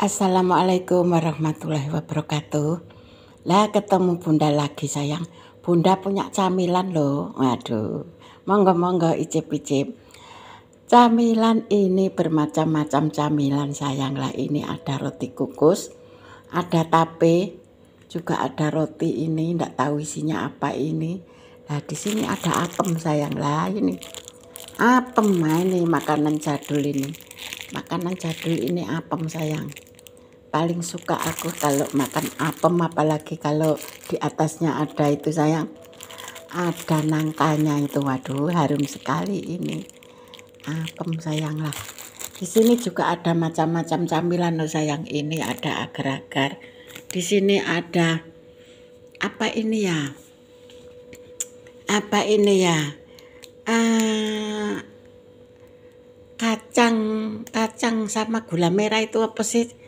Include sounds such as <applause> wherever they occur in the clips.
Assalamualaikum warahmatullahi wabarakatuh. Lah ketemu Bunda lagi sayang. Bunda punya camilan loh. Waduh. Monggo monggo icip-icip. Camilan ini bermacam-macam camilan sayang lah. Ini ada roti kukus, ada tape, juga ada roti ini ndak tahu isinya apa ini. Nah, di sini ada apem sayang lah ini. Apem ah, ini makanan jadul ini. Makanan jadul ini apem sayang paling suka aku kalau makan apem apalagi kalau di atasnya ada itu sayang ada nangkanya itu waduh harum sekali ini apem sayang lah di sini juga ada macam-macam camilan loh sayang ini ada agar-agar di sini ada apa ini ya apa ini ya uh, kacang kacang sama gula merah itu apa sih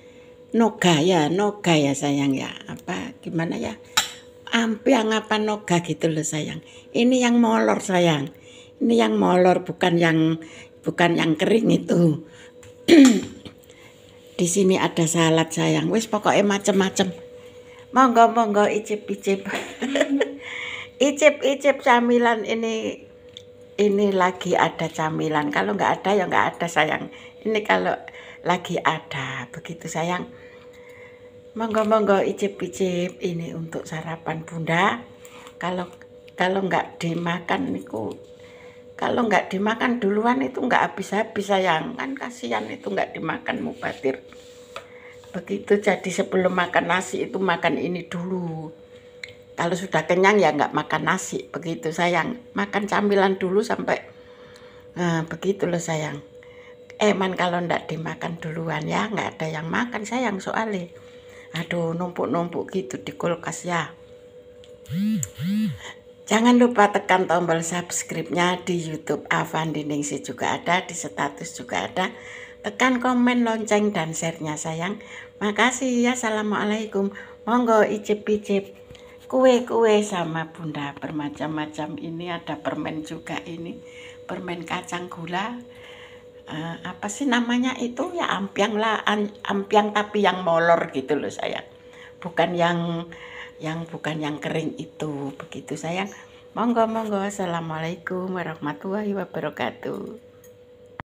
noga ya noga ya sayang ya apa gimana ya ampi apa noga gitu loh sayang ini yang molor sayang ini yang molor bukan yang bukan yang kering itu <clears throat> di sini ada salad sayang Wes pokoknya macem-macem monggo monggo icip icip icip icip camilan ini ini lagi ada camilan kalau nggak ada ya nggak ada sayang ini kalau lagi ada begitu sayang monggo-monggo icip-icip ini untuk sarapan bunda kalau kalau nggak dimakan niku kalau nggak dimakan duluan itu nggak habis-habis sayang kan kasihan itu nggak dimakan mubatir begitu jadi sebelum makan nasi itu makan ini dulu kalau sudah kenyang ya nggak makan nasi begitu sayang makan camilan dulu sampai nah, begitu loh sayang Eman eh, kalau ndak dimakan duluan ya nggak ada yang makan sayang soalnya aduh numpuk-numpuk gitu di kulkas ya Jangan lupa tekan tombol subscribe-nya di YouTube Avan Ningsi juga ada, di status juga ada. Tekan komen, lonceng, dan share-nya sayang. Makasih ya, Assalamualaikum. Monggo icip-icip. Kue-kue sama bunda bermacam-macam ini ada permen juga ini. Permen kacang gula uh, apa sih namanya itu ya ampiang lah ampiang tapi yang molor gitu loh sayang bukan yang yang bukan yang kering itu begitu sayang monggo monggo assalamualaikum warahmatullahi wabarakatuh